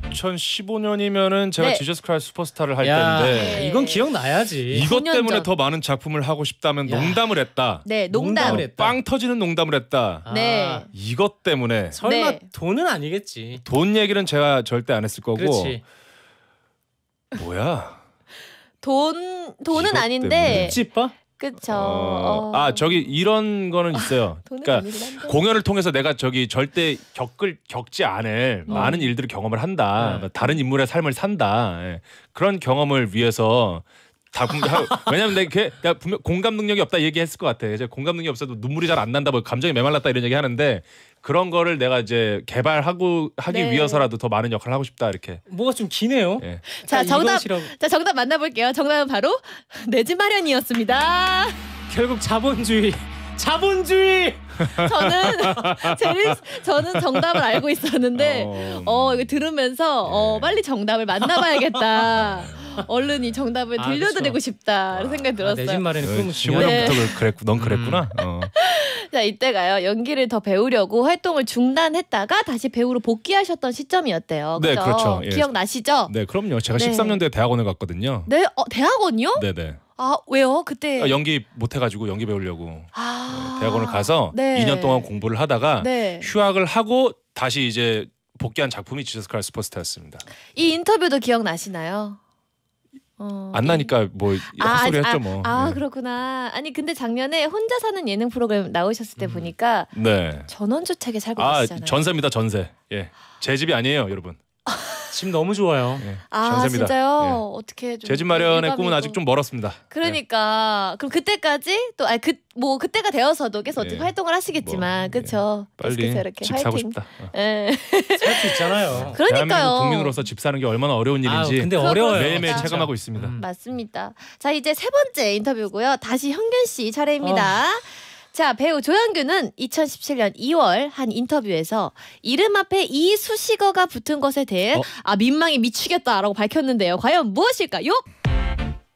2015년이면은 제가 네. 지저스 크라이 슈퍼스타를 할 야, 때인데 네. 이건 기억나야지. 이것 때문에 전. 더 많은 작품을 하고 싶다면 야. 농담을 했다. 네, 농담. 을 했다. 빵 터지는 농담을 했다. 네. 아, 네. 이것 때문에 설마 네. 돈은 아니겠지. 돈 얘기는 제가 절대 안 했을 거고. 그렇지. 뭐야? 돈 돈은 아닌데 묵찌빠? 그렇죠. 어, 어. 아 저기 이런 거는 있어요. 아, 그러니까 공연을 통해서 내가 저기 절대 겪을 겪지 않을 음. 많은 일들을 경험을 한다. 네. 다른 인물의 삶을 산다. 예. 그런 경험을 위해서 다 분명 왜냐면 내가, 걔, 내가 분명 공감 능력이 없다 얘기했을 것 같아. 이제 공감 능력이 없어도 눈물이 잘 안 난다, 뭐 감정이 메말랐다 이런 얘기 하는데 그런 거를 내가 이제 개발하고 하기 네. 위해서라도 더 많은 역할을 하고 싶다 이렇게. 뭐가 좀 기네요. 예. 자 정답 이것이라고. 자 정답 만나볼게요. 정답은 바로 내집 마련이었습니다. 결국 자본주의. 자본주의. 저는 저는 정답을 알고 있었는데 어, 어 이거 들으면서 어 예. 빨리 정답을 만나봐야겠다. 얼른 이 정답을 아, 들려드리고 그쵸. 싶다 아, 생각이 아, 들었어요. 아, 내말에는 꿈 중년부터 그랬고 넌 음. 그랬구나. 음. 어. 자 이때가요 연기를 더 배우려고 활동을 중단했다가 다시 배우로 복귀하셨던 시점이었대요. 그쵸? 네 그렇죠. 예. 기억 나시죠? 네 그럼요. 제가 네. 13년도에 대학원을 갔거든요. 네 어, 대학원요? 네네. 아 왜요? 그때 아, 연기 못 해가지고 연기 배우려고 네, 아... 대학원을 가서 네. 2년 동안 공부를 하다가 네. 휴학을 하고 다시 이제 복귀한 작품이 지저스 크라이스 포스터였습니다. 이 인터뷰도 기억나시나요? 어, 안 예. 나니까 뭐 아, 소리 했죠 아, 뭐. 아, 예. 그렇구나. 아니 근데 작년에 혼자 사는 예능 프로그램 나오셨을 때 음. 보니까 네. 전원주택에 살고 아, 계시잖아요. 전세입니다 전세. 예, 제 집이 아니에요 여러분. 지금 너무 좋아요. 네, 아 전세입니다. 진짜요? 네. 어떻게 좀 제집 마련의 꿈은 아직 좀 멀었습니다. 그러니까 예. 그럼 그때까지 또아그뭐 그때가 되어서도 계속 어떻게 활동을 하시겠지만 뭐, 그렇죠. 빨리 집 사고 싶다. 어. 살수 있잖아요. 그러니까요. 국민으로서 집 사는 게 얼마나 어려운 일인지. 아, 근데 어려워요. 매일매일 진짜. 체감하고 있습니다. 음. 맞습니다. 자 이제 세 번째 인터뷰고요. 다시 현균 씨 차례입니다. 어. 자, 배우 조현규는 2017년 2월 한 인터뷰에서 이름 앞에 이 수식어가 붙은 것에 대해 어? 아 민망이 미치겠다라고 밝혔는데요. 과연 무엇일까요?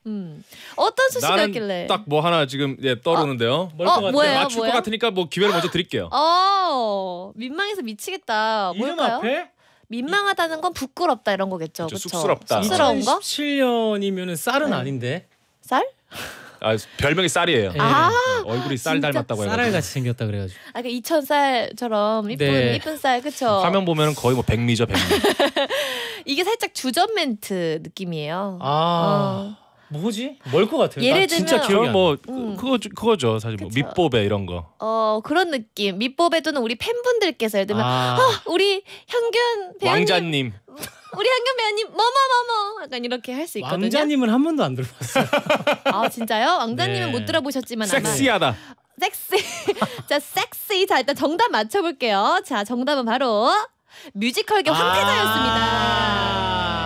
음. 어떤 수식어였길래? 딱 뭐 하나 지금 예, 떠오르는데요. 어? 어, 뭐예요? 맞출 뭐예요? 것 같으니까 뭐 기회를 먼저 드릴게요. 어, 민망해서 미치겠다. 이름 뭘까요? 앞에 민망하다는 건 부끄럽다 이런 거겠죠. 그렇죠. 쑥스럽다. 쑥스러운 거? 2017년이면은 쌀은 네. 아닌데. 쌀? 아, 별명이 쌀이에요. 아. 네. 아 얼굴이 쌀 닮았다고 해요. 쌀알 같이 생겼다 그래가지고. 아까 그러니까 이천 쌀처럼 이쁜 네. 이쁜 쌀 그쵸? 화면 보면 거의 뭐 백미죠 백미. 이게 살짝 주전 멘트 느낌이에요. 아. 어. 뭐지? 뭘 것 같아요? 예를 들면 진짜 기억이 뭐 그, 음. 그거 그거죠 사실 뭐그 밑보배 이런 거. 어 그런 느낌 밑보배 또는 우리 팬분들께서 예를 들면 아. 어, 우리 현균 배우님 왕자님 우리 한경 배우님 뭐뭐뭐뭐 약간 이렇게 할 수 있거든요. 왕자님은 한 번도 안 들어봤어요. 아 진짜요? 왕자님은 네. 못 들어보셨지만 섹시하다. 섹시 자 섹시 자 일단 정답 맞춰볼게요. 자 정답은 바로 뮤지컬계 황태자였습니다. 아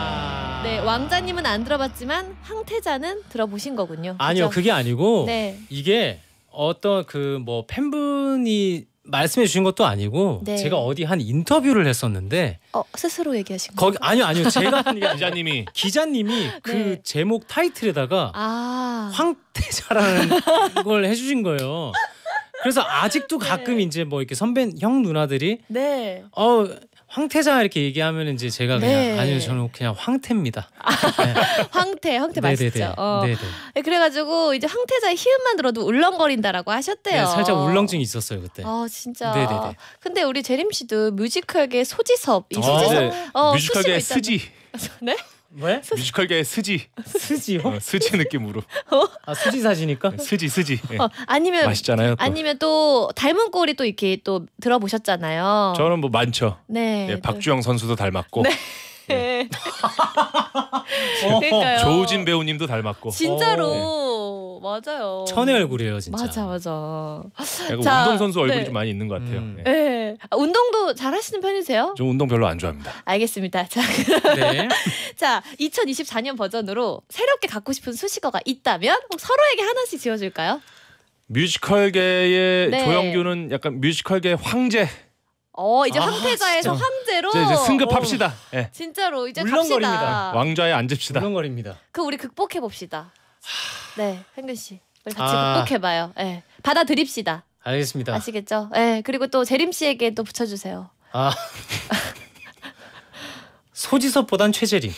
네, 왕자님은 안 들어봤지만 황태자는 들어보신 거군요. 아니요, 그게 아니고 네. 이게 어떤 그 뭐 팬분이 말씀해 주신 것도 아니고 네. 제가 어디 한 인터뷰를 했었는데 어, 스스로 얘기하신 거 거기 아니요 아니요 제가 한게 아니라 기자님이 기자님이 그 네. 제목 타이틀에다가 아. 황태자라는 걸 해주신 거예요. 그래서 아직도 네. 가끔 이제 뭐 이렇게 선배 형 누나들이 네. 어 황태자 이렇게 얘기하면 이제 제가 네. 그냥 아니요 저는 그냥 황태입니다. 아, 네. 황태 황태 네네네. 맛있죠. 어. 네, 그래가지고 이제 황태자의 희음만 들어도 울렁거린다라고 하셨대요. 네, 살짝 울렁증이 있었어요 그때. 아 진짜. 네네네. 근데 우리 재림 씨도 뮤지컬계 소지섭 이 아, 소지섭 아, 네. 어, 뮤지컬계 스지. 네? 왜? 뮤지컬계의 스지 스지요? 어, 스지 느낌으로 어? 아 수지 사시니까? 네, 스지 스지 예. 어, 아니면 맛있잖아요 또. 아니면 또 닮은 꼴이 또 이렇게 또 들어보셨잖아요. 저는 뭐 많죠 네. 예, 네. 박주영 선수도 닮았고 네. 예. 그러 조우진 배우님도 닮았고 진짜로 예. 맞아요. 천의 얼굴이에요 진짜. 맞아 맞아. 자, 운동선수 얼굴이 네. 좀 많이 있는 것 같아요 음. 예. 예. 아, 운동도 잘 하시는 편이세요? 저 운동 별로 안 좋아합니다. 알겠습니다. 자, 네. 자, 2024년 버전으로 새롭게 갖고 싶은 수식어가 있다면 서로에게 하나씩 지어줄까요? 뮤지컬계의 네. 조영규는 약간 뮤지컬계 황제. 어 이제 아, 황태자에서 황제로 이제, 이제 승급합시다. 어. 예. 진짜로 이제 물렁거립니다. 갑시다. 왕좌에 앉읍시다. 물렁거립니다. 그 우리 극복해 봅시다. 네, 행근 씨, 우리 같이 아. 극복해봐요. 예, 받아들입시다. 알겠습니다. 아시겠죠? 네, 그리고 또 재림 씨에게 또 붙여주세요. 아 소지섭보단 최재림.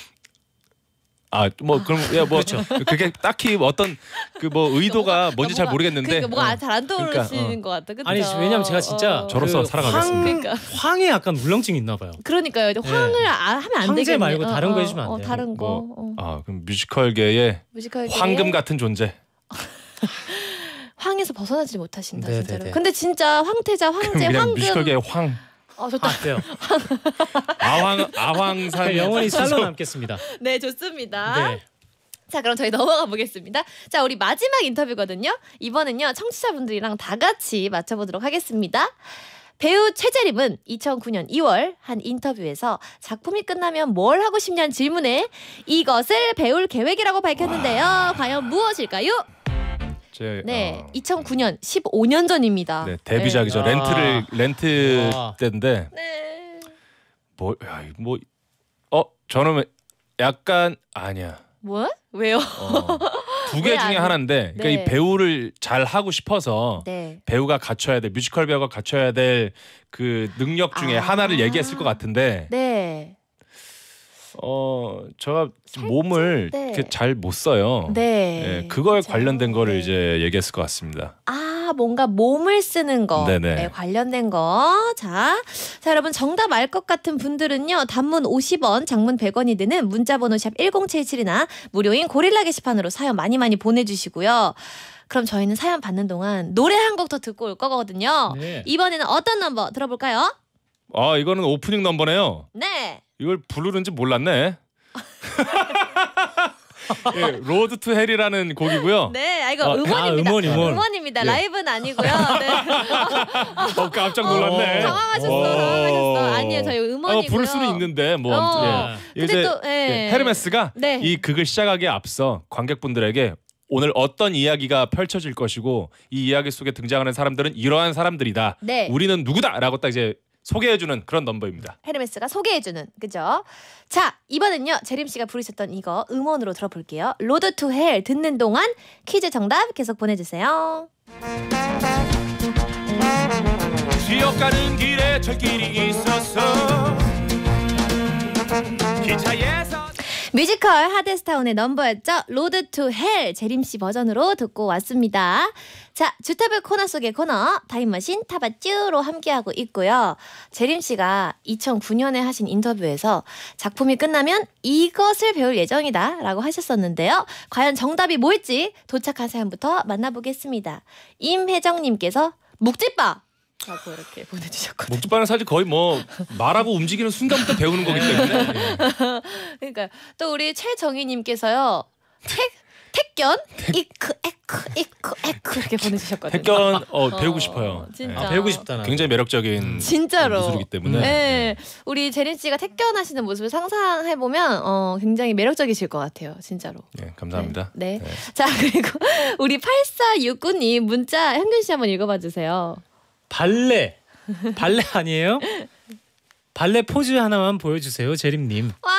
아 뭐 그럼 야뭐 예, 그렇죠. 그게 딱히 어떤 그 뭐 의도가 뭔지 잘 모르겠는데 그러니까 뭐가 어. 잘안 그러니까, 어. 떠오르시는 그러니까, 것 같다. 그쵸? 아니 왜냐면 제가 진짜 어. 저로서 그 살아가겠습니다. 황, 그러니까. 황에 약간 물렁증이 있나 봐요. 그러니까요. 예. 황을 네. 아, 하면 안 되겠네. 황제 말고 어, 다른 어, 거 해주면 안 어, 돼요. 다른 뭐, 거. 뭐, 아 그럼 뮤지컬계의 뮤지컬 황금 같은 존재. 황에서 벗어나지 못하신다 네, 네 진짜로. 네. 근데 진짜 황태자, 황제, 황금 뮤지컬계 황. 아 좋다. 아, 요 아황 아황상 영원히 살로 남겠습니다. 네 좋습니다. 네. 자 그럼 저희 넘어가 보겠습니다. 자 우리 마지막 인터뷰거든요. 이번은요 청취자분들이랑 다 같이 맞춰보도록 하겠습니다. 배우 최재림은 2009년 2월 한 인터뷰에서 작품이 끝나면 뭘 하고 싶냐는 질문에 이것을 배울 계획이라고 밝혔는데요. 과연 무엇일까요? 제, 네, 아. 2009년 15년 전입니다. 네, 데뷔작이죠. 네. 렌트를 아. 렌트 아. 때인데. 네. 뭐, 야, 뭐, 어, 저는 약간 아니야. 뭐? 왜요? 어, 두개 중에 하나인데, 그러니까 네. 이 배우를 잘 하고 싶어서 네. 배우가 갖춰야 될 뮤지컬 배우가 갖춰야 될 그 능력 중에 아. 하나를 얘기했을 것 같은데. 네. 어 제가 몸을 네. 잘못 써요. 네. 네 그거에 그렇 관련된 거를 네. 이제 얘기했을 것 같습니다. 아 뭔가 몸을 쓰는 거에 네, 관련된 거. 자, 자 여러분 정답 알 것 같은 분들은요 단문 50원, 장문 100원이 드는 문자번호 샵 #1077이나 무료인 고릴라 게시판으로 사연 많이 많이 보내주시고요. 그럼 저희는 사연 받는 동안 노래 한 곡 더 듣고 올 거거든요. 네. 이번에는 어떤 넘버 들어볼까요? 아 이거는 오프닝 넘버네요. 네. 이걸 부르는지 몰랐네. 예, 로드 투 헬이라는 곡이고요. 네, 아, 이거 아, 음원입니다. 아, 음원, 음원. 음원입니다. 예. 라이브는 아니고요. 네. 어, 깜짝 놀랐네. 어, 당황하셨어, 어. 당황하셨어. 아니에요, 저희 음원이고요. 어, 부를 수는 있는데 뭐. 어, 예. 이제 또, 예. 예. 헤르메스가 네. 이 극을 시작하기에 앞서 관객분들에게 오늘 어떤 이야기가 펼쳐질 것이고 이 이야기 속에 등장하는 사람들은 이러한 사람들이다. 네. 우리는 누구다라고 딱 이제 소개해주는 그런 넘버입니다. 헤르메스가 소개해주는 그죠? 자 이번은요 재림 씨가 부르셨던 이거 음원으로 들어볼게요. 로드 투 헬 듣는 동안 퀴즈 정답 계속 보내주세요. 지옥 가는 길에 철길이 있었어 기차에서 뮤지컬 하데스타운의 넘버였죠. 로드 투 헬 재림 씨 버전으로 듣고 왔습니다. 자, 주타별 코너 속의 코너 타임머신 타바쭈로 함께하고 있고요. 재림 씨가 2009년에 하신 인터뷰에서 작품이 끝나면 이것을 배울 예정이다라고 하셨었는데요. 과연 정답이 뭘지 도착한 사연부터 만나보겠습니다. 임혜정 님께서 묵지빠 라고 이렇게 보내주셨거든요. 목주바는 사실 거의 뭐 말하고 움직이는 순간부터 배우는 거기 때문에. 네. 그러니까 또 우리 최정희님께서요. 택 택견 이크 에크 이크 에크 이렇게 보내주셨거든요. 택견 어, 어, 배우고 싶어요. 진짜 아, 배우고 싶다. 굉장히 매력적인 음, 진짜로 네, 모습이기 때문에. 네. 네. 우리 제린 씨가 택견 하시는 모습을 상상해 보면 어, 굉장히 매력적이실 것 같아요. 진짜로. 네 감사합니다. 네. 네. 자 그리고 우리 8469님 문자 현균 씨 한번 읽어봐 주세요. 발레 발레 아니에요? 발레 포즈 하나만 보여주세요, 제림님. 와!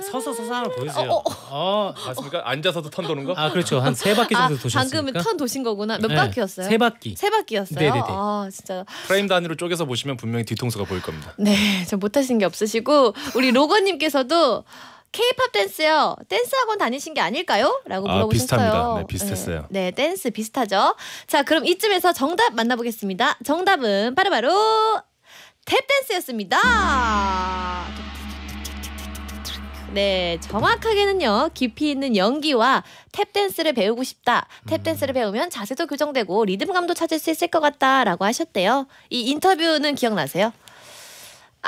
서서 서서 하나 보여주세요. 어, 어, 어, 어. 맞습니까? 앉아서도 턴 도는 거? 아, 그렇죠. 한 세 바퀴 정도 아, 도셨습니까? 방금 턴 도신 거구나. 몇 네. 바퀴였어요? 세 바퀴. 세 바퀴였어요? 네네네. 네, 네. 아, 진짜. 프레임 단위로 쪼개서 보시면 분명히 뒤통수가 보일 겁니다. 네, 저 못하신 게 없으시고 우리 로건님께서도 케이팝 댄스요. 댄스 학원 다니신 게 아닐까요? 라고 아, 물어보셨어요. 아, 비슷합니다. 네, 비슷했어요. 네, 네, 댄스 비슷하죠. 자, 그럼 이쯤에서 정답 만나보겠습니다. 정답은 바로바로 탭댄스였습니다. 네, 정확하게는요. 깊이 있는 연기와 탭댄스를 배우고 싶다. 탭댄스를 음. 배우면 자세도 교정되고 리듬감도 찾을 수 있을 것 같다라고 하셨대요. 이 인터뷰는 기억나세요?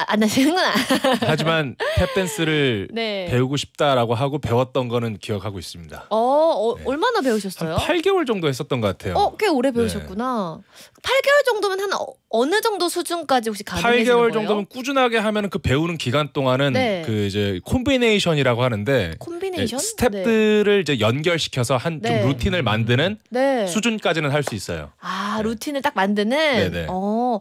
아, 안 하시는구나. 하지만 탭댄스를 네. 배우고 싶다라고 하고 배웠던 거는 기억하고 있습니다. 어, 어 네. 얼마나 배우셨어요? 8개월 정도 했었던 것 같아요. 어, 꽤 오래 네. 배우셨구나. 네. 8개월 정도면 한 어, 느 정도 수준까지 혹시 가능해지 8개월 거예요? 정도면 꾸준하게 하면 그 배우는 기간 동안은 네. 그 이제 콤비네이션이라고 하는데 콤비네이션? 스텝들을 네. 이제 연결시켜서 한좀 네. 루틴을 만드는 수준까지는 할 수 있어요. 아, 루틴을 딱 만드는? 네네. 어.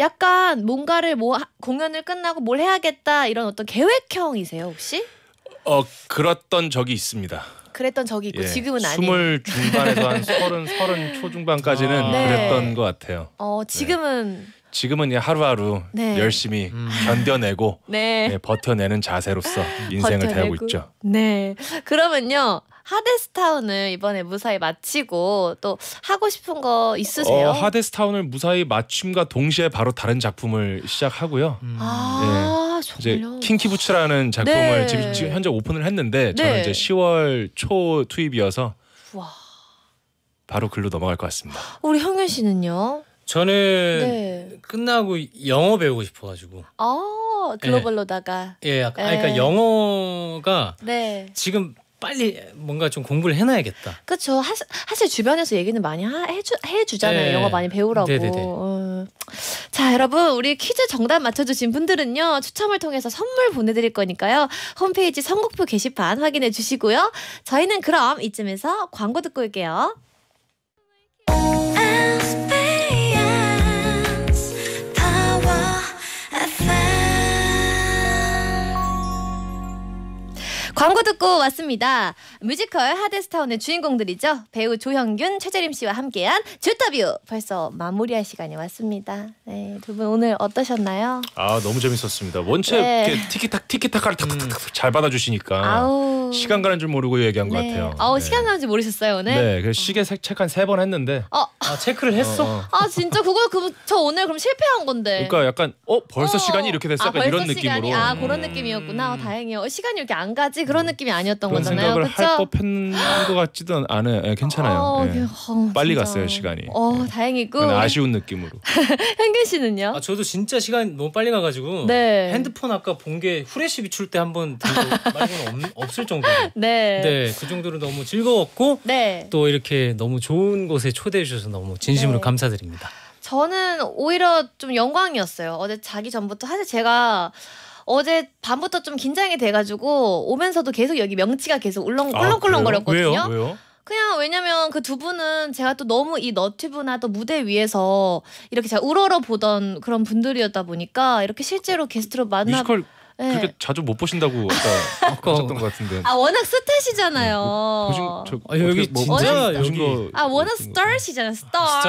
약간 뭔가를 뭐 공연을 끝나고 뭘 해야겠다 이런 어떤 계획형이세요 혹시? 어 그랬던 적이 있습니다. 그랬던 적이 있고 예, 지금은 아니에요. 스물 중반에서 한 서른 서른 초중반까지는 아~ 네. 그랬던 네. 것 같아요. 어 지금은 네. 지금은 하루하루 네. 열심히 음. 견뎌내고 네. 네, 버텨내는 자세로서 인생을 버고 있죠. 네. 그러면요. 하데스타운을 이번에 무사히 마치고 또 하고 싶은 거 있으세요? 어, 하데스타운을 무사히 마침과 동시에 바로 다른 작품을 시작하고요. 음. 아, 네. 이제 킹키부츠라는 작품을 네. 지금, 지금 현재 오픈을 했는데 네. 저는 네. 이제 10월 초 투입이어서 와. 바로 글로 넘어갈 것 같습니다. 우리 형현 씨는요? 저는 네. 끝나고 영어 배우고 싶어가지고. 아. 예. 글로벌로다가 예, 예 약간 예. 아, 네. 그러니까 영어가 네. 지금 빨리 뭔가 좀 공부를 해놔야겠다. 그렇죠. 사실 주변에서 얘기는 많이 해주, 해주잖아요. 네. 영어 많이 배우라고. 어. 자 여러분 우리 퀴즈 정답 맞춰주신 분들은요. 추첨을 통해서 선물 보내드릴 거니까요. 홈페이지 선곡표 게시판 확인해 주시고요. 저희는 그럼 이쯤에서 광고 듣고 올게요. 광고 듣고 왔습니다. 뮤지컬 하데스타운의 주인공들이죠. 배우 조형균, 최재림 씨와 함께한 주터뷰 벌써 마무리할 시간이 왔습니다. 네, 두 분 오늘 어떠셨나요? 아 너무 재밌었습니다. 원체 네. 티키타티키타카를 탁탁탁 잘 받아주시니까 아우. 시간 가는 줄 모르고 얘기한 네. 것 같아요. 어 네. 시간 가는 줄 모르셨어요 오늘? 네, 그 시계 체크 한 세 번 했는데 어. 아 체크를 했어? 어, 어. 아 진짜 그거 그저 오늘 그럼 실패한 건데. 그러니까 약간 어 벌써 어. 시간이 이렇게 됐어? 아, 약간 이런 시간이? 느낌으로. 아 그런 음. 느낌이었구나. 음. 어, 다행이요. 에 어, 시간이 이렇게 안 가지. 그런 느낌이 아니었던 그런 거잖아요. 그런 생각을 할 법한 것 같지도 않아요. 네, 괜찮아요. 어, 예. 네. 어, 빨리 진짜. 갔어요 시간이. 어 예. 다행이고. 아쉬운 느낌으로. 현근 씨는요? 아, 저도 진짜 시간 너무 빨리 가가지고 네. 핸드폰 아까 본 게 후레쉬 비출 때 한번 말고는 없, 없을 정도 네. 네, 그 정도로 너무 즐거웠고 네. 또 이렇게 너무 좋은 곳에 초대해 주셔서 너무 진심으로 네. 감사드립니다. 저는 오히려 좀 영광이었어요. 어제 자기 전부터 사실 제가 어제 밤부터 좀 긴장이 돼가지고 오면서도 계속 여기 명치가 계속 울렁 꿀렁꿀렁거렸거든요. 아, 왜요? 왜요? 그냥 왜냐면 그 두 분은 제가 또 너무 이 너튜브나 또 무대 위에서 이렇게 제가 우러러 보던 그런 분들이었다 보니까 이렇게 실제로 게스트로 만나 뮤지컬 네. 그렇게 자주 못 보신다고 아까 하셨던 어, 것 같은데. 아 워낙 스타시잖아요. 네, 뭐 보신 저 아, 여기 뭐, 진짜 여기 거, 아 워낙 스타시잖아요. 스타.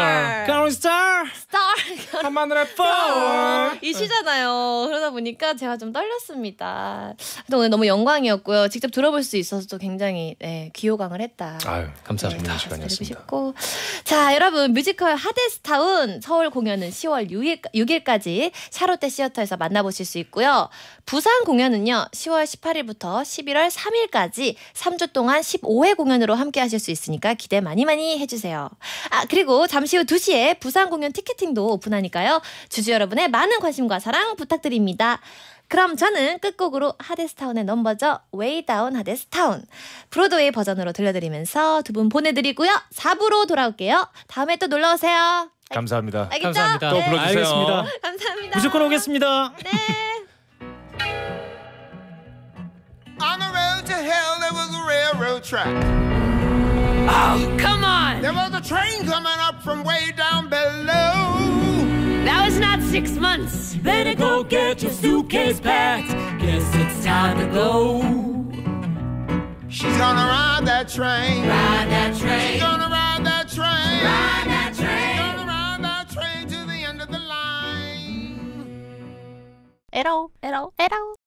스타. 스타. 스타. 한마늘의 펄. 이시잖아요. 그러다 보니까 제가 좀 떨렸습니다. 근 오늘 너무 영광이었고요. 직접 들어볼 수 있어서 또 굉장히 네, 귀호강을 했다. 아유 네, 감사합니다. 시간이었습니다. 자 여러분 뮤지컬 하데스타운 서울 공연은 10월 6일, 6일까지 샤롯데 시어터에서 만나보실 수 있고요. 부 부산 공연은요, 10월 18일부터 11월 3일까지 3주 동안 15회 공연으로 함께 하실 수 있으니까 기대 많이 많이 해주세요. 아, 그리고 잠시 후 2시에 부산 공연 티켓팅도 오픈하니까요. 주주 여러분의 많은 관심과 사랑 부탁드립니다. 그럼 저는 끝곡으로 하데스타운의 넘버죠. 웨이다운 하데스타운. 브로드웨이 버전으로 들려드리면서 두 분 보내드리고요. 4부로 돌아올게요. 다음에 또 놀러오세요. 감사합니다. 알겠죠? 감사합니다. 네. 또 불러주세요. 알겠습니다. 감사합니다. 무조건 오겠습니다. 네. hell there was a railroad track? Oh, come on! There was a train coming up from way down below. That was not six months. Better go get your suitcase packed. Guess it's time to go. She's gonna ride that train. Ride that train. She's gonna ride that train. Ride that train. She's gonna ride that train to the end of the line. It'll, it'll, it'll.